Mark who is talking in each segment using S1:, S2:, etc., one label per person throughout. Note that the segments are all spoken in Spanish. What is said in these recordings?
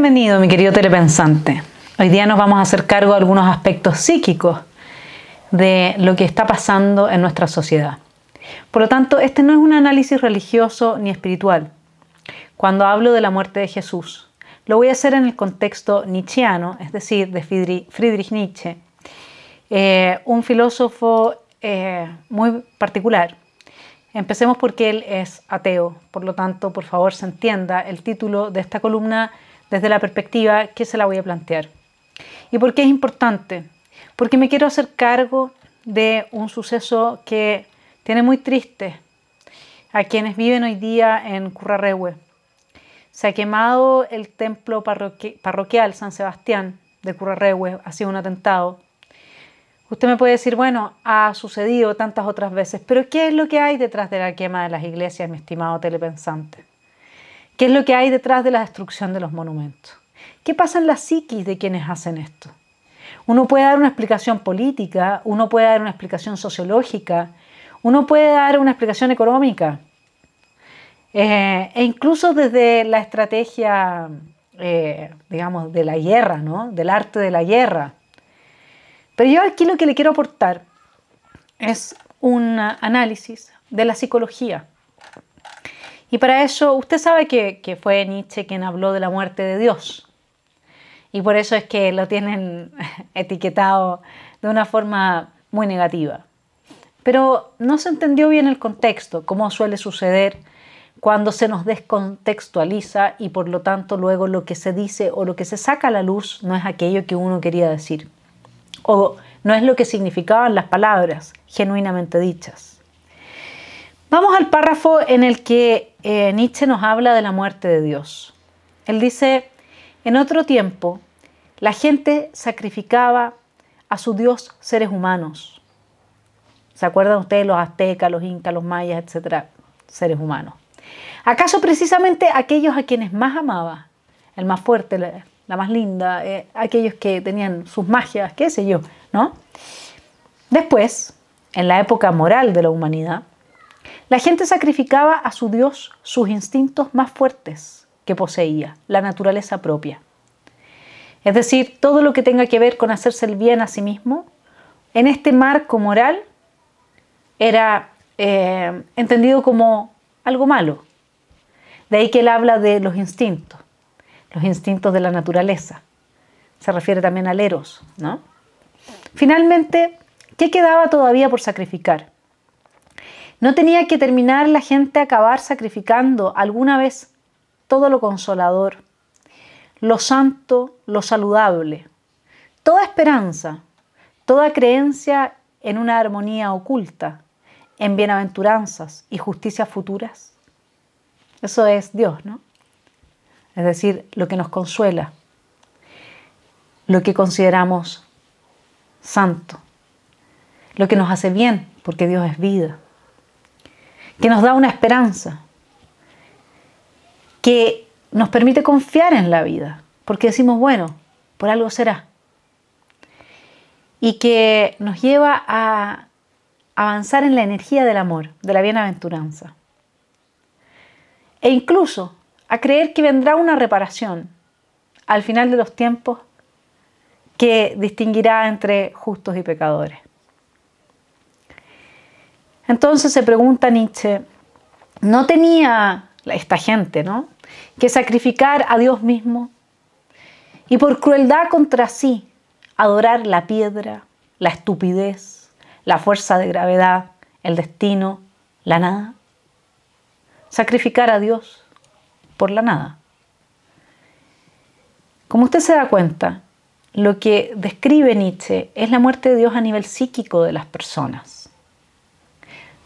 S1: Bienvenido, mi querido telepensante. Hoy día nos vamos a hacer cargo de algunos aspectos psíquicos de lo que está pasando en nuestra sociedad. Por lo tanto, este no es un análisis religioso ni espiritual. Cuando hablo de la muerte de Jesús, lo voy a hacer en el contexto nietzscheano, es decir, de Friedrich Nietzsche, eh, un filósofo eh, muy particular. Empecemos porque él es ateo, por lo tanto, por favor, se entienda el título de esta columna desde la perspectiva que se la voy a plantear. ¿Y por qué es importante? Porque me quiero hacer cargo de un suceso que tiene muy triste a quienes viven hoy día en Currarehue. Se ha quemado el templo parroquial San Sebastián de Currarehue, ha sido un atentado. Usted me puede decir, bueno, ha sucedido tantas otras veces, pero ¿qué es lo que hay detrás de la quema de las iglesias, mi estimado telepensante? ¿Qué es lo que hay detrás de la destrucción de los monumentos? ¿Qué pasa en la psiquis de quienes hacen esto? Uno puede dar una explicación política, uno puede dar una explicación sociológica, uno puede dar una explicación económica. Eh, e incluso desde la estrategia, eh, digamos, de la guerra, del arte de la guerra. Pero yo aquí lo que le quiero aportar es un análisis de la psicología y para eso, usted sabe que, fue Nietzsche quien habló de la muerte de Dios. Y por eso es que lo tienen etiquetado de una forma muy negativa. Pero no se entendió bien el contexto, como suele suceder cuando se nos descontextualiza y por lo tanto luego lo que se dice o lo que se saca a la luz no es aquello que uno quería decir o no es lo que significaban las palabras genuinamente dichas. Vamos al párrafo en el que eh, Nietzsche nos habla de la muerte de Dios. Él dice, en otro tiempo, la gente sacrificaba a su Dios seres humanos. ¿Se acuerdan ustedes los aztecas, los incas, los mayas, etcétera? Seres humanos. ¿Acaso precisamente aquellos a quienes más amaba, el más fuerte, la, más linda, eh, aquellos que tenían sus magias, qué sé yo, ¿no? Después, en la época moral de la humanidad, la gente sacrificaba a su Dios sus instintos más fuertes que poseía, la naturaleza propia. Es decir, todo lo que tenga que ver con hacerse el bien a sí mismo, en este marco moral era eh, entendido como algo malo. De ahí que él habla de los instintos, los instintos de la naturaleza. Se refiere también al eros, ¿no? Finalmente, ¿qué quedaba todavía por sacrificar? ¿No tenía que terminar la gente acabar sacrificando alguna vez todo lo consolador, lo santo, lo saludable, toda esperanza, toda creencia en una armonía oculta, en bienaventuranzas y justicias futuras? Eso es Dios, ¿no? Es decir, lo que nos consuela, lo que consideramos santo, lo que nos hace bien, porque Dios es vida que nos da una esperanza, que nos permite confiar en la vida, porque decimos, bueno, por algo será, y que nos lleva a avanzar en la energía del amor, de la bienaventuranza, e incluso a creer que vendrá una reparación al final de los tiempos que distinguirá entre justos y pecadores. Entonces se pregunta Nietzsche, ¿no tenía esta gente, ¿no? que sacrificar a Dios mismo y por crueldad contra sí adorar la piedra, la estupidez, la fuerza de gravedad, el destino, la nada? Sacrificar a Dios por la nada. Como usted se da cuenta, lo que describe Nietzsche es la muerte de Dios a nivel psíquico de las personas.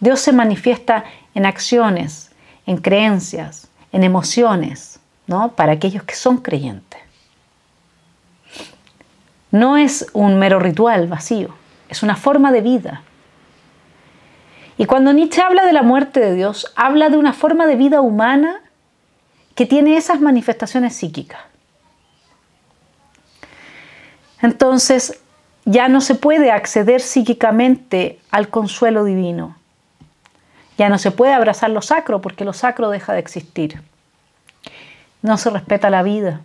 S1: Dios se manifiesta en acciones, en creencias, en emociones, ¿no? Para aquellos que son creyentes. No es un mero ritual vacío, es una forma de vida. Y cuando Nietzsche habla de la muerte de Dios, habla de una forma de vida humana que tiene esas manifestaciones psíquicas. Entonces, ya no se puede acceder psíquicamente al consuelo divino, ya no se puede abrazar lo sacro porque lo sacro deja de existir. No se respeta la vida.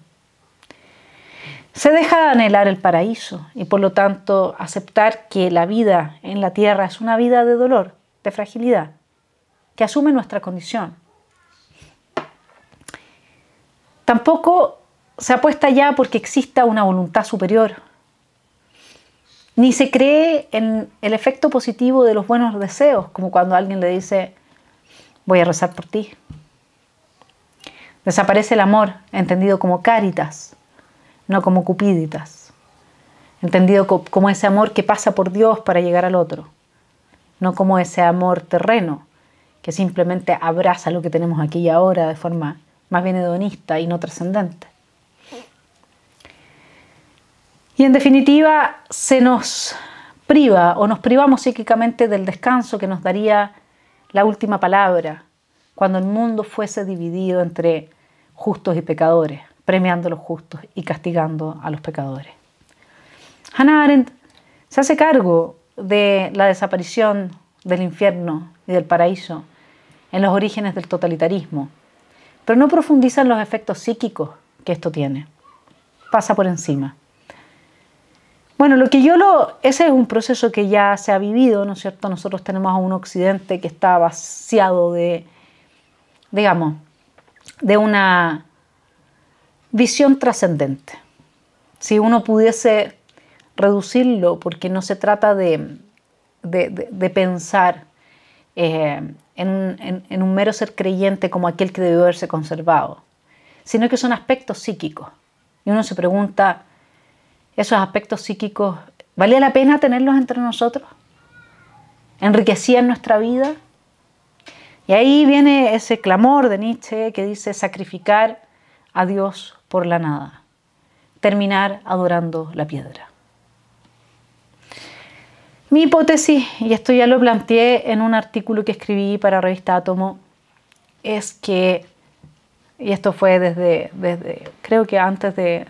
S1: Se deja de anhelar el paraíso y por lo tanto aceptar que la vida en la tierra es una vida de dolor, de fragilidad, que asume nuestra condición. Tampoco se apuesta ya porque exista una voluntad superior, ni se cree en el efecto positivo de los buenos deseos, como cuando alguien le dice, voy a rezar por ti. Desaparece el amor, entendido como caritas, no como cupiditas, entendido como ese amor que pasa por Dios para llegar al otro, no como ese amor terreno que simplemente abraza lo que tenemos aquí y ahora de forma más bien hedonista y no trascendente. Y en definitiva, se nos priva o nos privamos psíquicamente del descanso que nos daría la última palabra cuando el mundo fuese dividido entre justos y pecadores, premiando a los justos y castigando a los pecadores. Hannah Arendt se hace cargo de la desaparición del infierno y del paraíso en los orígenes del totalitarismo, pero no profundiza en los efectos psíquicos que esto tiene. Pasa por encima. Bueno, lo que yo lo. Ese es un proceso que ya se ha vivido, ¿no es cierto? Nosotros tenemos a un occidente que está vaciado de. digamos. de una visión trascendente. Si uno pudiese reducirlo, porque no se trata de, de, pensar eh, en, en un mero ser creyente como aquel que debió haberse conservado, sino que son aspectos psíquicos. Y uno se pregunta, esos aspectos psíquicos, ¿valía la pena tenerlos entre nosotros? ¿Enriquecían nuestra vida? Y ahí viene ese clamor de Nietzsche que dice sacrificar a Dios por la nada, terminar adorando la piedra. Mi hipótesis, y esto ya lo planteé en un artículo que escribí para revista Átomo, es que, y esto fue desde, desde creo que antes de,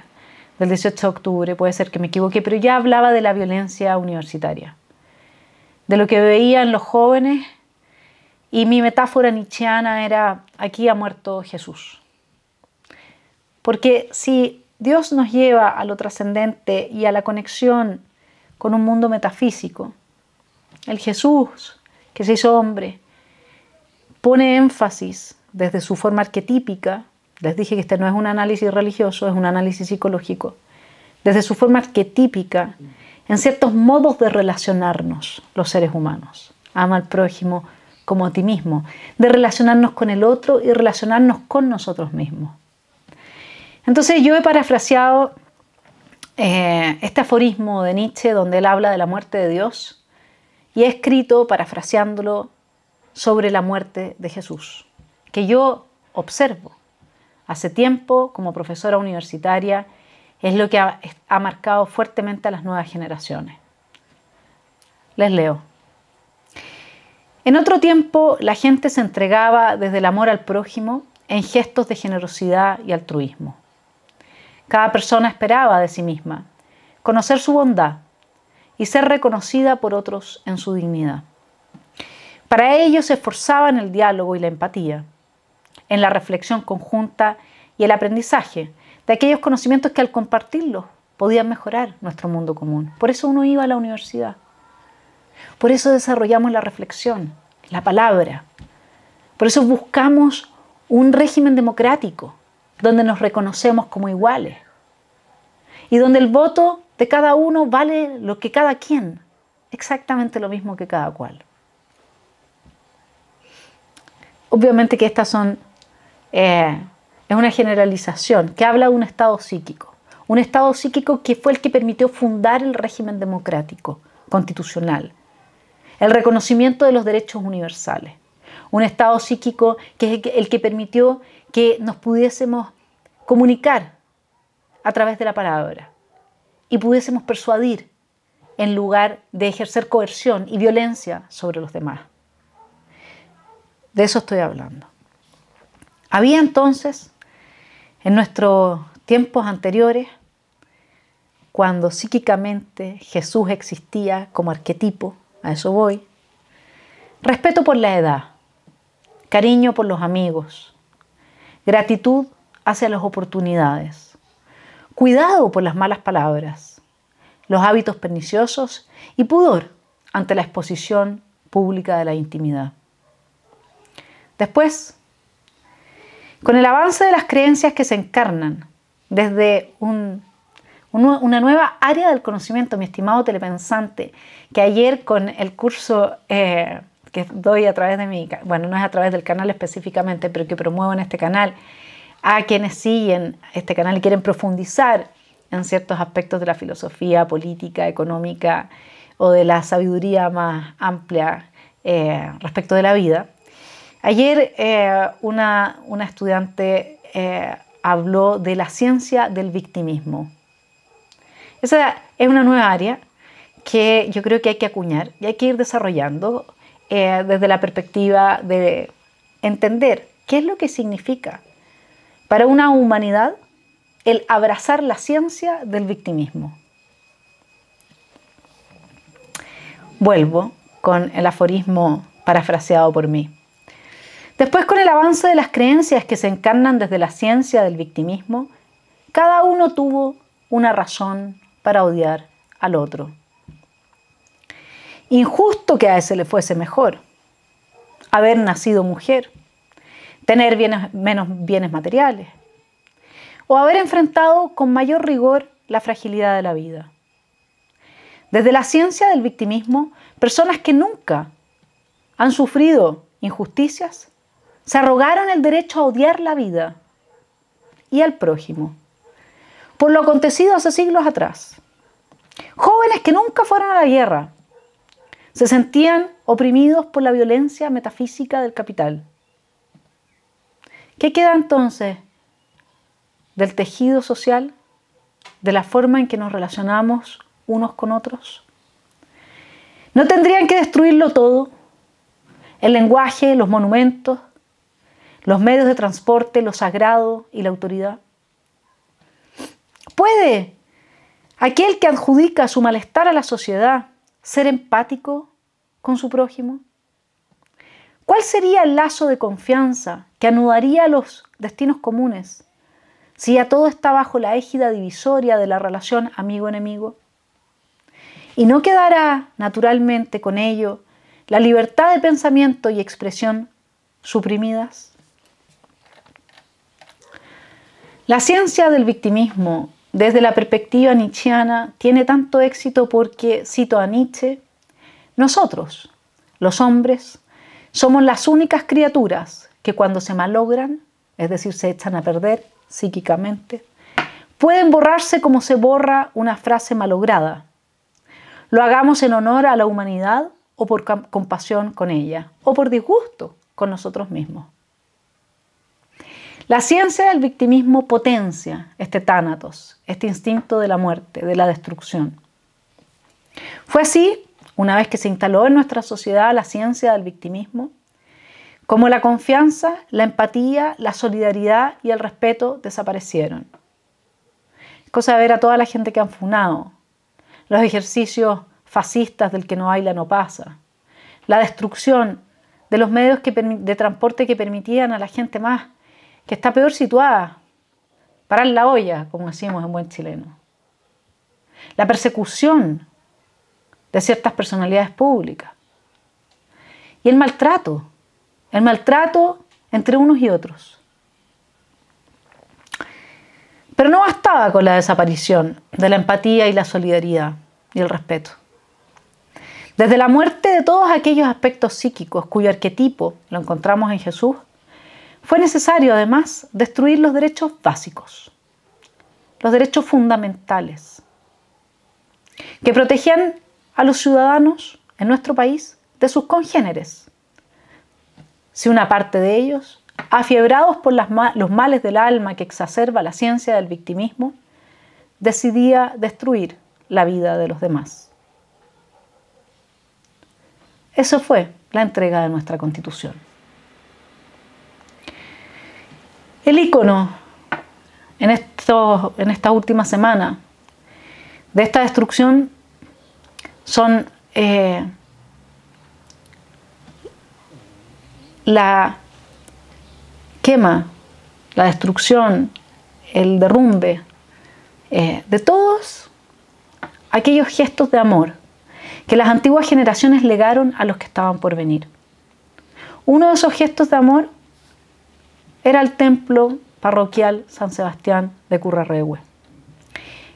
S1: del 18 de octubre, puede ser que me equivoque, pero ya hablaba de la violencia universitaria, de lo que veían los jóvenes y mi metáfora nichiana era, aquí ha muerto Jesús. Porque si Dios nos lleva a lo trascendente y a la conexión con un mundo metafísico, el Jesús que se hizo hombre pone énfasis desde su forma arquetípica les dije que este no es un análisis religioso, es un análisis psicológico. Desde su forma arquetípica, en ciertos modos de relacionarnos los seres humanos. Ama al prójimo como a ti mismo. De relacionarnos con el otro y relacionarnos con nosotros mismos. Entonces yo he parafraseado eh, este aforismo de Nietzsche donde él habla de la muerte de Dios y he escrito, parafraseándolo, sobre la muerte de Jesús, que yo observo Hace tiempo, como profesora universitaria, es lo que ha, marcado fuertemente a las nuevas generaciones. Les leo. En otro tiempo, la gente se entregaba desde el amor al prójimo en gestos de generosidad y altruismo. Cada persona esperaba de sí misma conocer su bondad y ser reconocida por otros en su dignidad. Para ello se esforzaban el diálogo y la empatía, en la reflexión conjunta y el aprendizaje de aquellos conocimientos que al compartirlos podían mejorar nuestro mundo común. Por eso uno iba a la universidad. Por eso desarrollamos la reflexión, la palabra. Por eso buscamos un régimen democrático donde nos reconocemos como iguales y donde el voto de cada uno vale lo que cada quien, exactamente lo mismo que cada cual. Obviamente que estas son eh, es una generalización que habla de un estado psíquico, un estado psíquico que fue el que permitió fundar el régimen democrático, constitucional, el reconocimiento de los derechos universales, un estado psíquico que es el que permitió que nos pudiésemos comunicar a través de la palabra y pudiésemos persuadir en lugar de ejercer coerción y violencia sobre los demás. De eso estoy hablando. Había entonces, en nuestros tiempos anteriores, cuando psíquicamente Jesús existía como arquetipo, a eso voy, respeto por la edad, cariño por los amigos, gratitud hacia las oportunidades, cuidado por las malas palabras, los hábitos perniciosos y pudor ante la exposición pública de la intimidad. Después, con el avance de las creencias que se encarnan desde una nueva área del conocimiento, mi estimado telepensante, que ayer con el curso eh, que doy a través de mi, bueno, no es a través del canal específicamente, pero que promuevo en este canal, a quienes siguen este canal y quieren profundizar en ciertos aspectos de la filosofía política, económica o de la sabiduría más amplia eh, respecto de la vida, Ayer eh, una, estudiante eh, habló de la ciencia del victimismo. Esa es una nueva área que yo creo que hay que acuñar y hay que ir desarrollando eh, desde la perspectiva de entender qué es lo que significa para una humanidad el abrazar la ciencia del victimismo. Vuelvo con el aforismo parafraseado por mí. Después, con el avance de las creencias que se encarnan desde la ciencia del victimismo, cada uno tuvo una razón para odiar al otro. Injusto que a ese le fuese mejor haber nacido mujer, tener menos bienes materiales o haber enfrentado con mayor rigor la fragilidad de la vida. Desde la ciencia del victimismo, personas que nunca han sufrido injusticias se arrogaron el derecho a odiar la vida y al prójimo por lo acontecido hace siglos atrás. Jóvenes que nunca fueron a la guerra se sentían oprimidos por la violencia metafísica del capital. ¿Qué queda entonces del tejido social, de la forma en que nos relacionamos unos con otros? ¿No tendrían que destruirlo todo? El lenguaje, los monumentos, los medios de transporte, lo sagrado y la autoridad. Puede aquel que adjudica su malestar a la sociedad ser empático con su prójimo. ¿Cuál sería el lazo de confianza que anudaría los destinos comunes si ya todo está bajo la égida divisoria de la relación amigo-enemigo? Y no quedará naturalmente con ello la libertad de pensamiento y expresión suprimidas. La ciencia del victimismo desde la perspectiva nietzscheana tiene tanto éxito porque, cito a Nietzsche, nosotros, los hombres, somos las únicas criaturas que cuando se malogran, es decir, se echan a perder psíquicamente, pueden borrarse como se borra una frase malograda. Lo hagamos en honor a la humanidad o por compasión con ella, o por disgusto con nosotros mismos. La ciencia del victimismo potencia este tánatos, este instinto de la muerte, de la destrucción. Fue así, una vez que se instaló en nuestra sociedad la ciencia del victimismo, como la confianza, la empatía, la solidaridad y el respeto desaparecieron. cosa de ver a toda la gente que han funado, los ejercicios fascistas del que no baila no pasa, la destrucción de los medios de transporte que permitían a la gente más que está peor situada, parar la olla, como decimos en buen chileno. La persecución de ciertas personalidades públicas. Y el maltrato, el maltrato entre unos y otros. Pero no bastaba con la desaparición de la empatía y la solidaridad y el respeto. Desde la muerte de todos aquellos aspectos psíquicos cuyo arquetipo lo encontramos en Jesús, fue necesario, además, destruir los derechos básicos, los derechos fundamentales, que protegían a los ciudadanos en nuestro país de sus congéneres. Si una parte de ellos, afiebrados por los males del alma que exacerba la ciencia del victimismo, decidía destruir la vida de los demás. Eso fue la entrega de nuestra constitución. el icono en, en esta última semana de esta destrucción son eh, la quema, la destrucción, el derrumbe eh, de todos aquellos gestos de amor que las antiguas generaciones legaron a los que estaban por venir. Uno de esos gestos de amor era el templo parroquial San Sebastián de Currarrehue.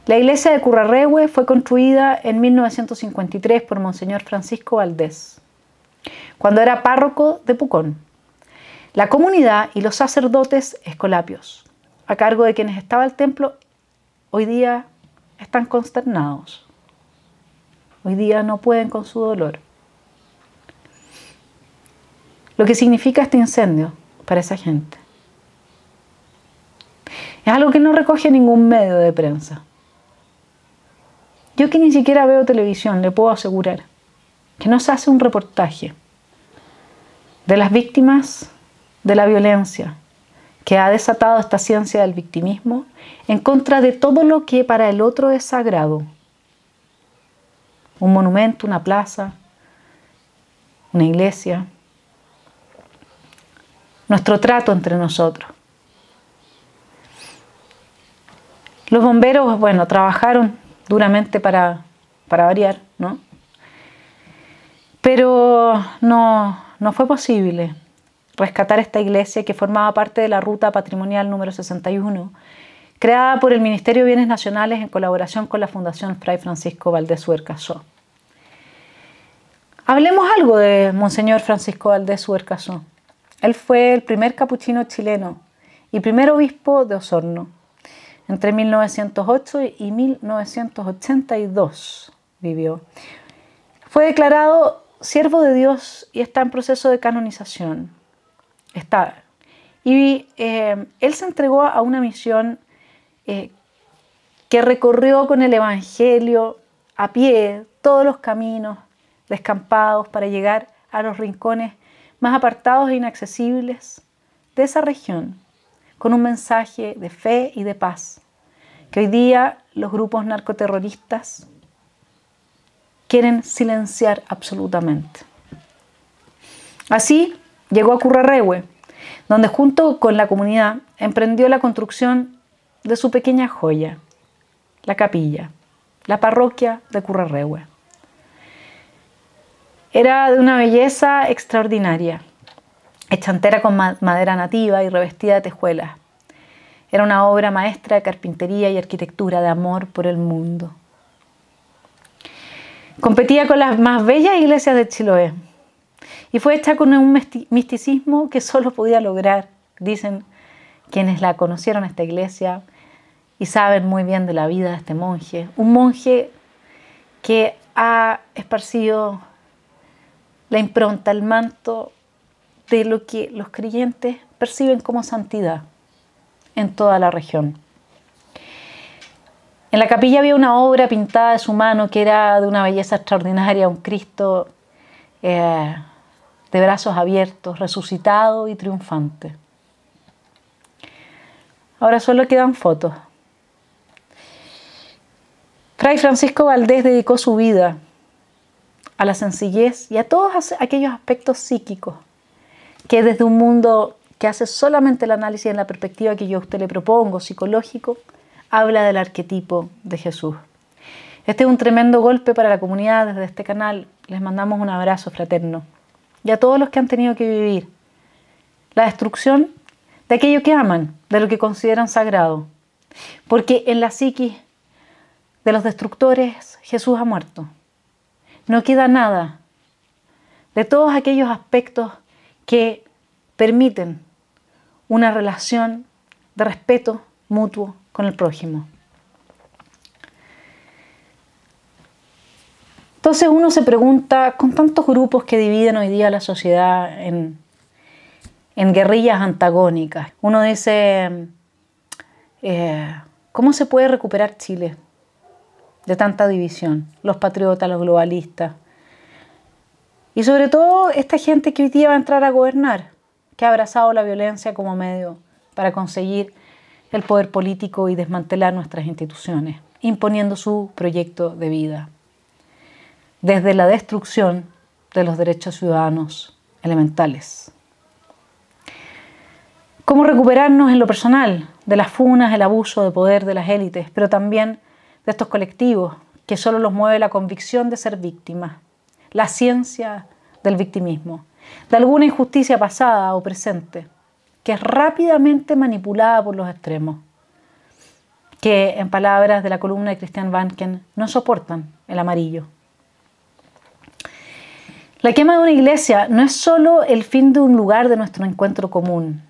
S1: La iglesia de Currarrehue fue construida en 1953 por Monseñor Francisco Valdés, cuando era párroco de Pucón. La comunidad y los sacerdotes escolapios, a cargo de quienes estaba el templo, hoy día están consternados. Hoy día no pueden con su dolor. Lo que significa este incendio para esa gente. Es algo que no recoge ningún medio de prensa. Yo que ni siquiera veo televisión, le puedo asegurar que no se hace un reportaje de las víctimas de la violencia que ha desatado esta ciencia del victimismo en contra de todo lo que para el otro es sagrado. Un monumento, una plaza, una iglesia, nuestro trato entre nosotros. Los bomberos, bueno, trabajaron duramente para, variar, ¿no? Pero no, no fue posible rescatar esta iglesia que formaba parte de la ruta patrimonial número 61, creada por el Ministerio de Bienes Nacionales en colaboración con la Fundación Fray Francisco Valdés Huercasó. Hablemos algo de Monseñor Francisco Valdés Huercasó. Él fue el primer capuchino chileno y primer obispo de Osorno. Entre 1908 y 1982 vivió. Fue declarado siervo de Dios y está en proceso de canonización. Está. Y eh, él se entregó a una misión eh, que recorrió con el Evangelio a pie todos los caminos descampados para llegar a los rincones más apartados e inaccesibles de esa región con un mensaje de fe y de paz, que hoy día los grupos narcoterroristas quieren silenciar absolutamente. Así llegó a Currarehue, donde junto con la comunidad emprendió la construcción de su pequeña joya, la capilla, la parroquia de Currarehue. Era de una belleza extraordinaria hecha con madera nativa y revestida de tejuelas. Era una obra maestra de carpintería y arquitectura, de amor por el mundo. Competía con las más bellas iglesias de Chiloé y fue hecha con un misticismo que solo podía lograr, dicen quienes la conocieron esta iglesia y saben muy bien de la vida de este monje. Un monje que ha esparcido la impronta, el manto de lo que los creyentes perciben como santidad en toda la región. En la capilla había una obra pintada de su mano que era de una belleza extraordinaria, un Cristo eh, de brazos abiertos, resucitado y triunfante. Ahora solo quedan fotos. Fray Francisco Valdés dedicó su vida a la sencillez y a todos aquellos aspectos psíquicos que desde un mundo que hace solamente el análisis en la perspectiva que yo a usted le propongo, psicológico, habla del arquetipo de Jesús. Este es un tremendo golpe para la comunidad desde este canal. Les mandamos un abrazo fraterno. Y a todos los que han tenido que vivir la destrucción de aquello que aman, de lo que consideran sagrado. Porque en la psiquis de los destructores Jesús ha muerto. No queda nada de todos aquellos aspectos que permiten una relación de respeto mutuo con el prójimo. Entonces uno se pregunta, con tantos grupos que dividen hoy día la sociedad en, guerrillas antagónicas, uno dice, eh, ¿cómo se puede recuperar Chile de tanta división? Los patriotas, los globalistas, y sobre todo esta gente que hoy día va a entrar a gobernar, que ha abrazado la violencia como medio para conseguir el poder político y desmantelar nuestras instituciones, imponiendo su proyecto de vida. Desde la destrucción de los derechos ciudadanos elementales. ¿Cómo recuperarnos en lo personal de las funas, el abuso de poder de las élites, pero también de estos colectivos que solo los mueve la convicción de ser víctimas? la ciencia del victimismo, de alguna injusticia pasada o presente, que es rápidamente manipulada por los extremos, que, en palabras de la columna de Christian Banken, no soportan el amarillo. La quema de una iglesia no es solo el fin de un lugar de nuestro encuentro común,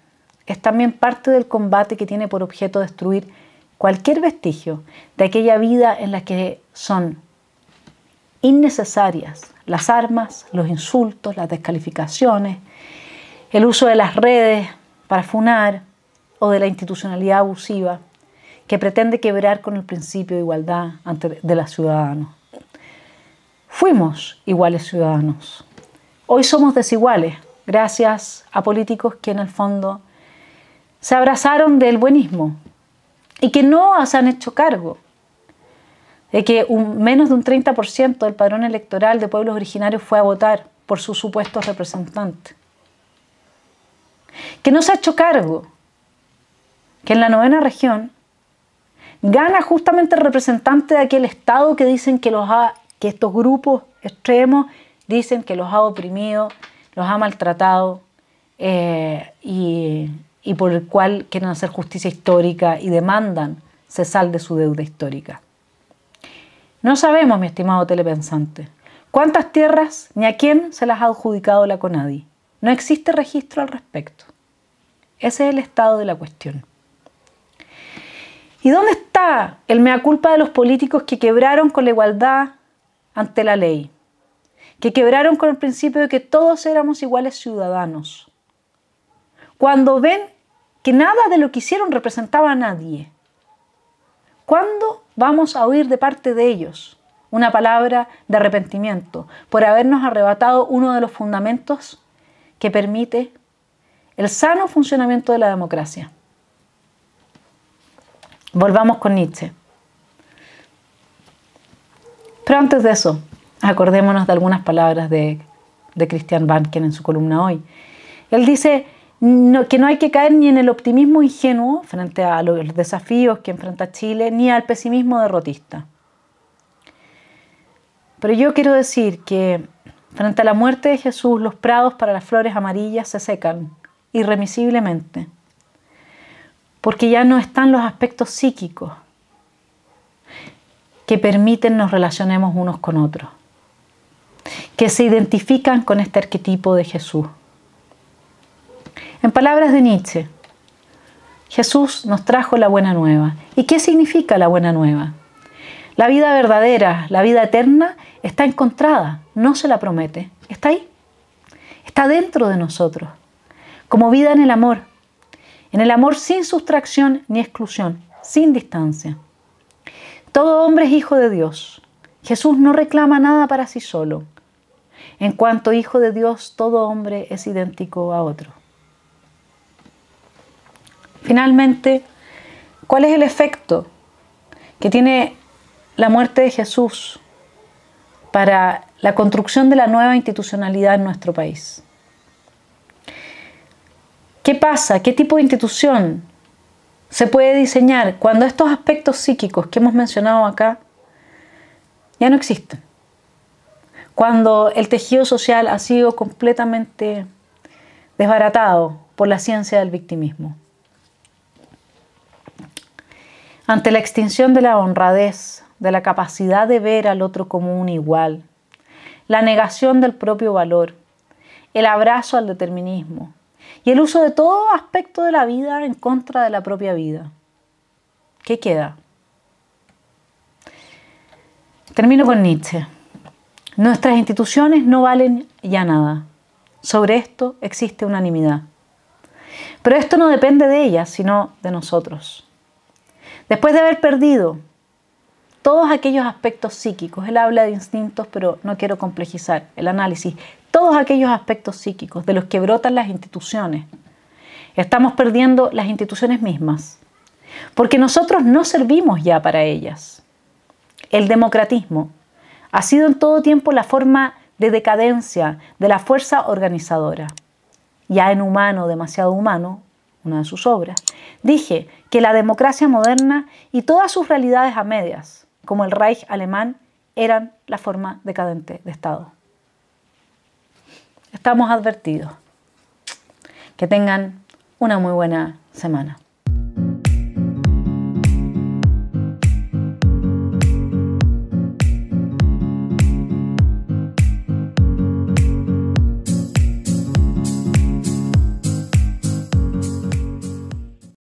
S1: es también parte del combate que tiene por objeto destruir cualquier vestigio de aquella vida en la que son innecesarias, las armas, los insultos, las descalificaciones, el uso de las redes para funar o de la institucionalidad abusiva que pretende quebrar con el principio de igualdad de los ciudadanos. Fuimos iguales ciudadanos. Hoy somos desiguales gracias a políticos que en el fondo se abrazaron del buenismo y que no se han hecho cargo de que un, menos de un 30% del padrón electoral de pueblos originarios fue a votar por sus supuestos representantes. Que no se ha hecho cargo que en la novena región gana justamente el representante de aquel Estado que dicen que, los ha, que estos grupos extremos dicen que los ha oprimido, los ha maltratado eh, y, y por el cual quieren hacer justicia histórica y demandan se sal de su deuda histórica. No sabemos, mi estimado telepensante, cuántas tierras ni a quién se las ha adjudicado la CONADI. No existe registro al respecto. Ese es el estado de la cuestión. ¿Y dónde está el mea culpa de los políticos que quebraron con la igualdad ante la ley? Que quebraron con el principio de que todos éramos iguales ciudadanos. Cuando ven que nada de lo que hicieron representaba a nadie. ¿Cuándo vamos a oír de parte de ellos una palabra de arrepentimiento por habernos arrebatado uno de los fundamentos que permite el sano funcionamiento de la democracia? Volvamos con Nietzsche. Pero antes de eso, acordémonos de algunas palabras de, de Christian Banken en su columna hoy. Él dice, que no hay que caer ni en el optimismo ingenuo frente a los desafíos que enfrenta Chile, ni al pesimismo derrotista. Pero yo quiero decir que frente a la muerte de Jesús, los prados para las flores amarillas se secan irremisiblemente, porque ya no están los aspectos psíquicos que permiten nos relacionemos unos con otros, que se identifican con este arquetipo de Jesús. En palabras de Nietzsche, Jesús nos trajo la buena nueva. ¿Y qué significa la buena nueva? La vida verdadera, la vida eterna, está encontrada, no se la promete, está ahí, está dentro de nosotros, como vida en el amor, en el amor sin sustracción ni exclusión, sin distancia. Todo hombre es hijo de Dios. Jesús no reclama nada para sí solo. En cuanto hijo de Dios, todo hombre es idéntico a otro. Finalmente, ¿cuál es el efecto que tiene la muerte de Jesús para la construcción de la nueva institucionalidad en nuestro país? ¿Qué pasa? ¿Qué tipo de institución se puede diseñar cuando estos aspectos psíquicos que hemos mencionado acá ya no existen? Cuando el tejido social ha sido completamente desbaratado por la ciencia del victimismo. Ante la extinción de la honradez, de la capacidad de ver al otro como un igual, la negación del propio valor, el abrazo al determinismo y el uso de todo aspecto de la vida en contra de la propia vida. ¿Qué queda? Termino con Nietzsche. Nuestras instituciones no valen ya nada. Sobre esto existe unanimidad. Pero esto no depende de ellas, sino de nosotros. Después de haber perdido todos aquellos aspectos psíquicos, él habla de instintos, pero no quiero complejizar el análisis, todos aquellos aspectos psíquicos de los que brotan las instituciones. Estamos perdiendo las instituciones mismas, porque nosotros no servimos ya para ellas. El democratismo ha sido en todo tiempo la forma de decadencia de la fuerza organizadora. Ya en humano, demasiado humano, una de sus obras, dije que la democracia moderna y todas sus realidades a medias, como el Reich alemán, eran la forma decadente de Estado. Estamos advertidos. Que tengan una muy buena semana.